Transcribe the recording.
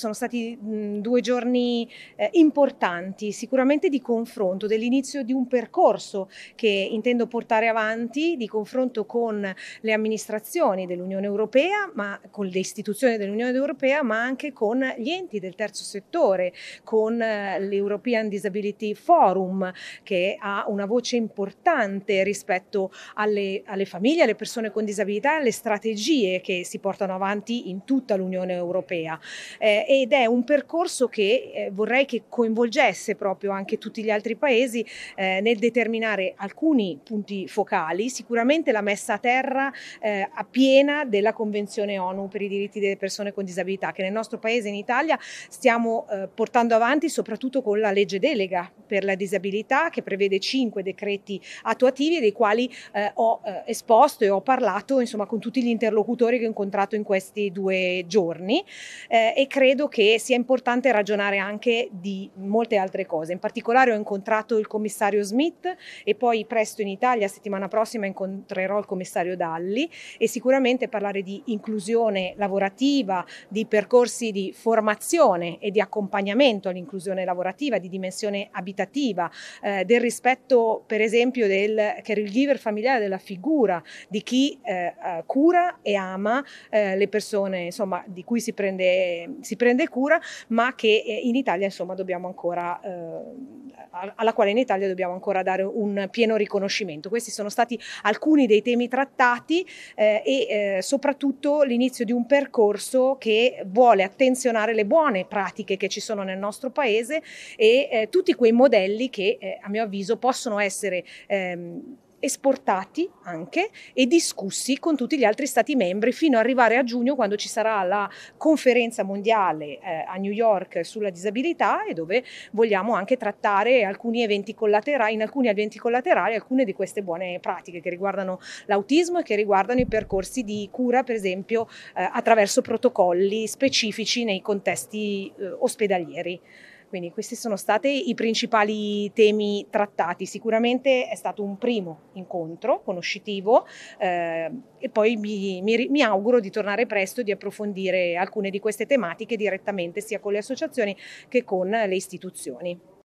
sono stati mh, due giorni eh, importanti, sicuramente di confronto, dell'inizio di un percorso che intendo portare avanti di confronto con le amministrazioni dell'Unione Europea, ma con le istituzioni dell'Unione Europea, ma anche con gli enti del terzo settore, con eh, l'European Disability Forum che ha una voce importante rispetto alle, alle famiglie, alle persone con disabilità e alle strategie che si portano avanti in tutta l'Unione Europea. Eh, ed è un percorso che eh, vorrei che coinvolgesse proprio anche tutti gli altri paesi eh, nel determinare alcuni punti focali, sicuramente la messa a terra eh, a piena della Convenzione ONU per i diritti delle persone con disabilità che nel nostro paese in Italia stiamo eh, portando avanti soprattutto con la legge delega per la disabilità che prevede cinque decreti attuativi dei quali eh, ho eh, esposto e ho parlato insomma, con tutti gli interlocutori che ho incontrato in questi due giorni eh, e credo che sia importante ragionare anche di molte altre cose. In particolare ho incontrato il commissario Smith e poi presto in Italia, settimana prossima, incontrerò il commissario Dalli e sicuramente parlare di inclusione lavorativa, di percorsi di formazione e di accompagnamento all'inclusione lavorativa, di dimensione abitativa aspettativa, eh, del rispetto per esempio del caregiver familiare, della figura di chi eh, eh, cura e ama eh, le persone insomma, di cui si prende, si prende, cura, ma che eh, in Italia insomma, dobbiamo ancora eh, alla quale in Italia dobbiamo ancora dare un pieno riconoscimento. Questi sono stati alcuni dei temi trattati eh, e eh, soprattutto l'inizio di un percorso che vuole attenzionare le buone pratiche che ci sono nel nostro paese e eh, tutti quei modelli che eh, a mio avviso possono essere ehm, esportati anche e discussi con tutti gli altri Stati membri fino ad arrivare a giugno quando ci sarà la conferenza mondiale eh, a New York sulla disabilità e dove vogliamo anche trattare alcuni eventi collaterali, in alcuni eventi collaterali alcune di queste buone pratiche che riguardano l'autismo e che riguardano i percorsi di cura per esempio eh, attraverso protocolli specifici nei contesti eh, ospedalieri. Quindi questi sono stati i principali temi trattati. Sicuramente è stato un primo incontro conoscitivo eh, e poi mi, mi, mi, auguro di tornare presto e di approfondire alcune di queste tematiche direttamente sia con le associazioni che con le istituzioni.